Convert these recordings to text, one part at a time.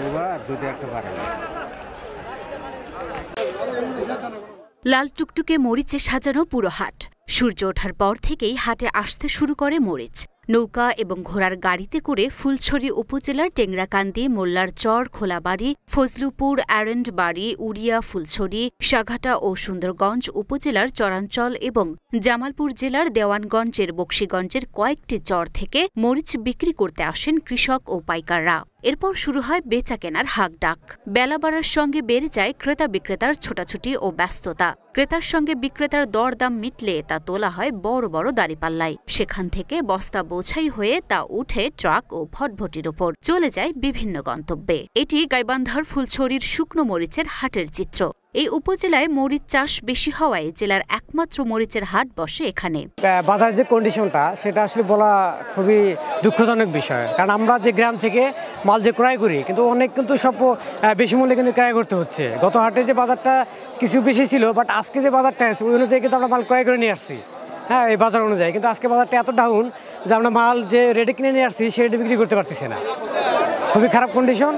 লাল টুকটুকে মরিচে সাজানো পুরো হাট সূর্য ওঠার পর থেকেই হাটে আসতে শুরু করে মরিচ নৌকা এবং ঘোড়ার গাড়িতে করে ফুলছড়ি উপজেলার টেংরাকান্দি মোল্লার চর খোলাবাড়ি ফজলুপুর অ্যারেন্ড বাড়ি উড়িয়া ফুলছড়ি সাঘাটা ও সুন্দরগঞ্জ উপজেলার চরাঞ্চল এবং জামালপুর জেলার দেওয়ানগঞ্জের বক্সিগঞ্জের কয়েকটি চর থেকে মরিচ বিক্রি করতে আসেন কৃষক ও পাইকাররা এরপর শুরু হয় বেচা কেনার হাঁক ডাক বেলা বাড়ার সঙ্গে বেড়ে যায় ক্রেতা বিক্রেতার ছোটাছুটি ও ব্যস্ততা ক্রেতার সঙ্গে বিক্রেতার দরদাম মিটলে তা তোলা হয় বড় বড় দাড়িপাল্লায় সেখান থেকে বস্তা বোঝাই হয়ে তা উঠে ট্রাক ও ভটভটির ওপর চলে যায় বিভিন্ন গন্তব্যে এটি গাইবান্ধার ফুলছড়ির শুকনো মরিচের হাটের চিত্র এই উপজেলায় মরিচ চাষ বেশি হওয়ায় জেলার একমাত্র মরিচের হাট বসে এখানে বাজার যে কন্ডিশনটা সেটা আসলে বলা খুবই দুঃখজনক বিষয় কারণ আমরা যে গ্রাম থেকে মাল যে ক্রয় করি কিন্তু অনেক কিন্তু সব বেশি মূল্যে কিন্তু ক্রয় করতে হচ্ছে গত হাটে যে বাজারটা কিছু বেশি ছিল বাট আজকে যে বাজারটা আছে ওই অনুযায়ী কিন্তু আমরা মাল ক্রয় করে নিয়ে আসছি হ্যাঁ এই বাজার অনুযায়ী কিন্তু আজকে বাজারটা এত ডাউন যে আমরা মাল যে রেডি কিনে নিয়ে আসছি সে রেডি বিক্রি করতে পারতেছি না খুবই খারাপ কন্ডিশন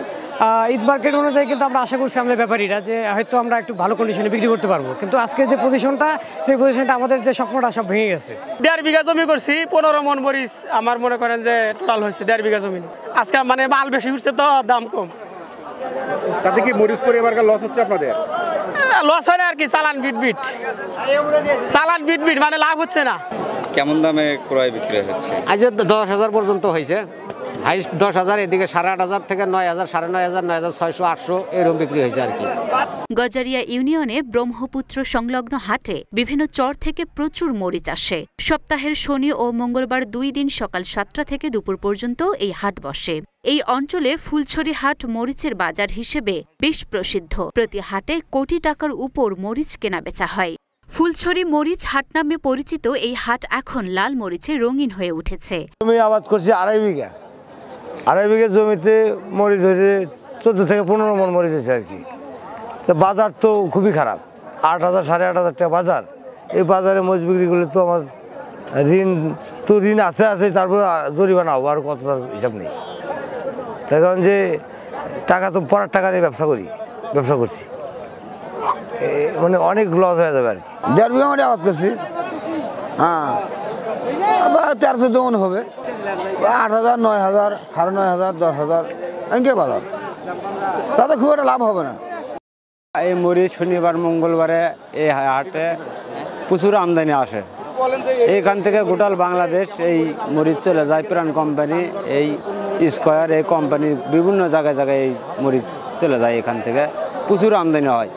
ঈদ মার্কেট অনুযায়ী কিন্তু আমরা আশা করছি আমাদের ব্যাপারীরা যে হয়তো আমরা একটু ভালো কন্ডিশনে বিক্রি করতে পারবো কিন্তু আজকে যে পজিশনটা সেই পজিশনটা আমাদের যে স্বপ্নটা সব ভেঙে গেছে দেড় বিঘা জমি করছি পনেরো মন মরিচ আমার মনে করেন যে টোটাল হয়েছে দেড় বিঘা জমি আজকে মানে মাল বেশি উঠছে তো দাম কম তাতে কি মরিচ করে এবার লস হচ্ছে আপনাদের লস হয় আর কি চালান বিট বিট চালান বিট বিট মানে লাভ হচ্ছে না কেমন দামে ক্রয় বিক্রয় হচ্ছে আজ দশ হাজার পর্যন্ত হয়েছে হাইস্ট দশ হাজার এদিকে সাড়ে আট হাজার থেকে নয় হাজার সাড়ে নয় হাজার নয় হাজার ছয়শো আটশো এরকম বিক্রি হয়েছে আর কি গজারিয়া ইউনিয়নে ব্রহ্মপুত্র সংলগ্ন হাটে বিভিন্ন চর থেকে প্রচুর মরিচ আসে সপ্তাহের শনি ও মঙ্গলবার দুই দিন সকাল সাতটা থেকে দুপুর পর্যন্ত এই হাট বসে এই অঞ্চলে ফুলছড়ি হাট মরিচের বাজার হিসেবে বেশ প্রসিদ্ধ প্রতি হাটে কোটি টাকার উপর মরিচ কেনা বেচা হয় ফুলছড়ি মরিচ হাট নামে পরিচিত এই হাট এখন লাল মরিচে রঙিন হয়ে উঠেছে আমি আবাদ করছি আড়াই বিঘা আড়াই বিঘে জমিতে মরিচ হয়েছে চোদ্দো থেকে পনেরো মন মরিচ হয়েছে আর কি তো বাজার তো খুবই খারাপ আট হাজার সাড়ে আট হাজার টাকা বাজার এই বাজারে মরিচ বিক্রি করলে তো আমার ঋণ তো ঋণ আছে আছে তারপরে জরিমানা হবো আর কত হিসাব নেই তার কারণ যে টাকা তো পড়ার টাকা নিয়ে ব্যবসা করি ব্যবসা করছি মানে অনেক লস হয়ে যাবে আর কি দেড় বিঘা আমার আওয়াজ করছি হ্যাঁ তেরোশো জমন হবে আট হাজার নয় হাজার সাড়ে নয় হাজার দশ হাজার এনকে বাজার তাতে খুব একটা লাভ হবে না এই মরিচ শনিবার মঙ্গলবারে এই হাটে প্রচুর আমদানি আসে এইখান থেকে গোটাল বাংলাদেশ এই মরিচ চলে যায় প্রাণ কোম্পানি এই স্কোয়ার এই কোম্পানি বিভিন্ন জায়গায় জায়গায় এই মরিচ চলে যায় এখান থেকে প্রচুর আমদানি হয়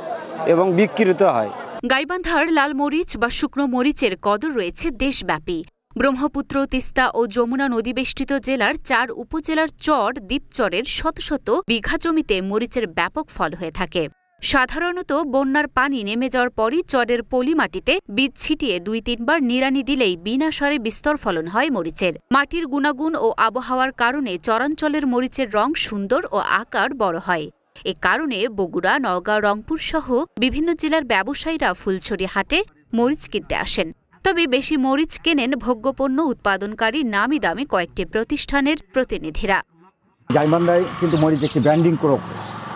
এবং বিক্রিত হয় গাইবান্ধার লাল মরিচ বা শুকনো মরিচের কদর রয়েছে দেশব্যাপী ব্রহ্মপুত্র তিস্তা ও যমুনা নদীবেষ্টিত জেলার চার উপজেলার চর দ্বীপচরের শত শত বিঘা জমিতে মরিচের ব্যাপক ফল হয়ে থাকে সাধারণত বন্যার পানি নেমে যাওয়ার পরই চরের পলি মাটিতে বীজ ছিটিয়ে দুই তিনবার নিড়ানি দিলেই বিনা সারে বিস্তর ফলন হয় মরিচের মাটির গুণাগুণ ও আবহাওয়ার কারণে চরাঞ্চলের মরিচের রং সুন্দর ও আকার বড় হয় এ কারণে বগুড়া নওগাঁ রংপুর সহ বিভিন্ন জেলার ব্যবসায়ীরা ফুলছড়ি হাটে মরিচ কিনতে আসেন তবে বেশি মরিচ কেনেন ভোগ্যপণ্য উৎপাদনকারী নামি দামি কয়েকটি প্রতিষ্ঠানের প্রতিনিধিরা গাইবান্ধায় কিন্তু মরিচ একটি ব্র্যান্ডিং করুক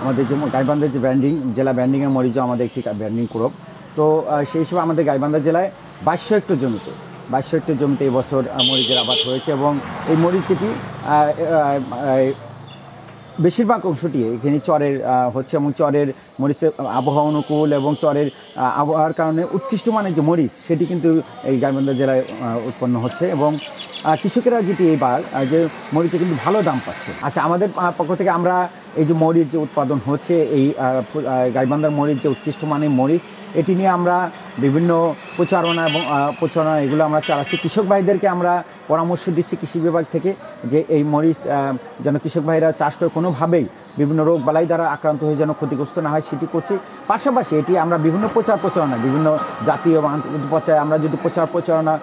আমাদের যে গাইবান্ধার যে ব্র্যান্ডিং জেলা ব্র্যান্ডিংয়ের মরিচও আমাদের একটি ব্র্যান্ডিং করুক তো সেই হিসেবে আমাদের গাইবান্ধা জেলায় বাইশশো একটু জমিতে বাইশশো একটু জমিতে এবছর মরিচের আবাদ হয়েছে এবং এই মরিচটি বেশিরভাগ অংশটি এখানে চরের হচ্ছে এবং চরের মরিচের আবহাওয়া অনুকূল এবং চরের আবহাওয়ার কারণে উৎকৃষ্ট মানের যে মরিচ সেটি কিন্তু এই গাইবান্ধা জেলায় উৎপন্ন হচ্ছে এবং কৃষকেরা যেটি এবার যে মরিচে কিন্তু ভালো দাম পাচ্ছে আচ্ছা আমাদের পক্ষ থেকে আমরা এই যে মরিচ যে উৎপাদন হচ্ছে এই গাইবান্ধার মরিচ যে উৎকৃষ্ট মানের মরিচ এটি নিয়ে আমরা বিভিন্ন প্রচারণা এবং প্রচারণা এগুলো আমরা চালাচ্ছি কৃষক ভাইদেরকে আমরা পরামর্শ দিচ্ছি কৃষি বিভাগ থেকে যে এই মরিচ যেন কৃষক ভাইরা চাষ করে কোনোভাবেই বিভিন্ন রোগ বালাই দ্বারা আক্রান্ত হয়ে যেন ক্ষতিগ্রস্ত না হয় সেটি করছি পাশাপাশি এটি আমরা বিভিন্ন প্রচার প্রচারণা বিভিন্ন জাতীয় এবং পর্যায়ে আমরা যদি প্রচার প্রচারণা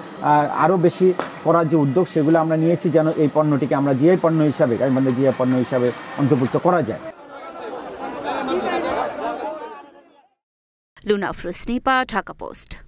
আরও বেশি করার যে উদ্যোগ সেগুলো আমরা নিয়েছি যেন এই পণ্যটিকে আমরা জিআই পণ্য হিসাবে মানে জিআই পণ্য হিসাবে অন্তর্ভুক্ত করা যায় लूना फ्रुस्नीपा ढाका पोस्ट